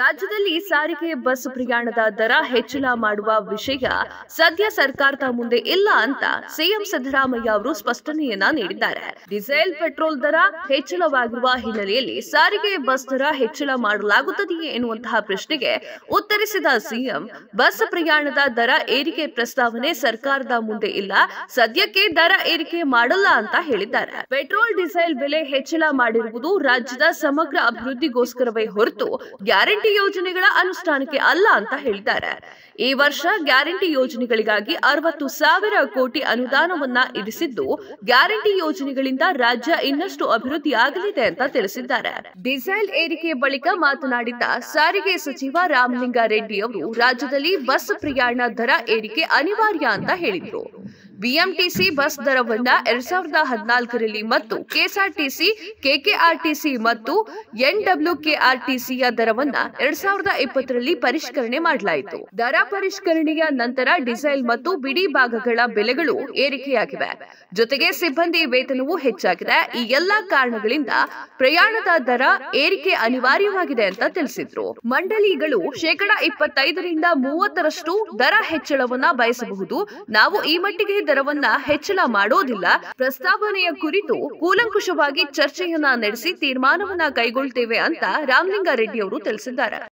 ರಾಜ್ಯದಲ್ಲಿ ಸಾರಿಗೆ ಬಸ್ ಪ್ರಯಾಣದ ದರ ಹೆಚ್ಚಳ ಮಾಡುವ ವಿಷಯ ಸದ್ಯ ಸರ್ಕಾರದ ಮುಂದೆ ಇಲ್ಲ ಅಂತ ಸಿಎಂ ಸಿದ್ದರಾಮಯ್ಯ ಅವರು ಸ್ಪಷ್ಟನೆಯನ್ನ ನೀಡಿದ್ದಾರೆ ಡೀಸೆಲ್ ಪೆಟ್ರೋಲ್ ದರ ಹೆಚ್ಚಳವಾಗಿರುವ ಹಿನ್ನೆಲೆಯಲ್ಲಿ ಸಾರಿಗೆ ಬಸ್ ದರ ಹೆಚ್ಚಳ ಮಾಡಲಾಗುತ್ತದೆಯೇ ಎನ್ನುವಂತಹ ಪ್ರಶ್ನೆಗೆ ಉತ್ತರಿಸಿದ ಸಿಎಂ ಬಸ್ ಪ್ರಯಾಣದ ದರ ಏರಿಕೆ ಪ್ರಸ್ತಾವನೆ ಸರ್ಕಾರದ ಮುಂದೆ ಇಲ್ಲ ಸದ್ಯಕ್ಕೆ ದರ ಏರಿಕೆ ಮಾಡಲ್ಲ ಅಂತ ಹೇಳಿದ್ದಾರೆ ಪೆಟ್ರೋಲ್ ಡೀಸೆಲ್ ಬೆಲೆ ಹೆಚ್ಚಳ ಮಾಡಿರುವುದು ರಾಜ್ಯದ ಸಮಗ್ರ ಅಭಿವೃದ್ಧಿಗೋಸ್ಕರವೇ ಹೊರತು ಗ್ಯಾರಂಟಿ ಯೋಜನೆಗಳ ಅನುಷ್ಠಾನಕ್ಕೆ ಅಲ್ಲ ಅಂತ ಹೇಳಿದ್ದಾರೆ ಈ ವರ್ಷ ಗ್ಯಾರಂಟಿ ಯೋಜನೆಗಳಿಗಾಗಿ ಅರವತ್ತು ಸಾವಿರ ಕೋಟಿ ಅನುದಾನವನ್ನ ಇರಿಸಿದ್ದು ಗ್ಯಾರಂಟಿ ಯೋಜನೆಗಳಿಂದ ರಾಜ್ಯ ಇನ್ನಷ್ಟು ಅಭಿವೃದ್ಧಿಯಾಗಲಿದೆ ಅಂತ ತಿಳಿಸಿದ್ದಾರೆ ಡಿಸೈಲ್ ಏರಿಕೆ ಬಳಿಕ ಮಾತನಾಡಿದ್ದ ಸಾರಿಗೆ ಸಚಿವ ರಾಮಲಿಂಗಾರೆಡ್ಡಿ ಅವರು ರಾಜ್ಯದಲ್ಲಿ ಬಸ್ ಪ್ರಯಾಣ ದರ ಏರಿಕೆ ಅನಿವಾರ್ಯ ಅಂತ ಹೇಳಿದ್ರು ಬಿಎಂಟಿಸಿ ಬಸ್ ದರವನ್ನ ಎರಡ್ ಸಾವಿರದ ಹದಿನಾಲ್ಕರಲ್ಲಿ ಮತ್ತು ಕೆಎಸ್ಆರ್ಟಿಸಿ ಕೆಕೆಆರ್ಟಿಸಿ ಮತ್ತು ಎನ್ಡಬ್ಲ್ಯೂಕೆಆರ್ಟಿಸಿಯ ದರವನ್ನ ಎರಡ್ ಸಾವಿರದ ಇಪ್ಪತ್ತರಲ್ಲಿ ಪರಿಷ್ಕರಣೆ ಮಾಡಲಾಯಿತು ದರ ಪರಿಷ್ಕರಣೆಯ ನಂತರ ಡೀಸೆಲ್ ಮತ್ತು ಬಿಡಿ ಭಾಗಗಳ ಬೆಲೆಗಳು ಏರಿಕೆಯಾಗಿವೆ ಜೊತೆಗೆ ಸಿಬ್ಬಂದಿ ವೇತನವೂ ಹೆಚ್ಚಾಗಿದೆ ಈ ಎಲ್ಲಾ ಕಾರಣಗಳಿಂದ ಪ್ರಯಾಣದ ದರ ಏರಿಕೆ ಅನಿವಾರ್ಯವಾಗಿದೆ ಅಂತ ತಿಳಿಸಿದ್ರು ಮಂಡಳಿಗಳು ಶೇಕಡಾ ಇಪ್ಪತ್ತೈದರಿಂದ ಮೂವತ್ತರಷ್ಟು ದರ ಹೆಚ್ಚಳವನ್ನ ಬಯಸಬಹುದು ನಾವು ಈ ಮಟ್ಟಿಗೆ ದರವನ್ನ ಹೆಚ್ಚಳ ಮಾಡೋದಿಲ್ಲ ಪ್ರಸ್ತಾವನೆಯ ಕುರಿತು ಕೂಲಂಕುಷವಾಗಿ ಚರ್ಚೆಯನ್ನ ನಡೆಸಿ ತೀರ್ಮಾನವನ್ನ ಕೈಗೊಳ್ತೇವೆ ಅಂತ ರಾಮಲಿಂಗಾರೆಡ್ಡಿ ಅವರು ತಿಳಿಸಿದ್ದಾರೆ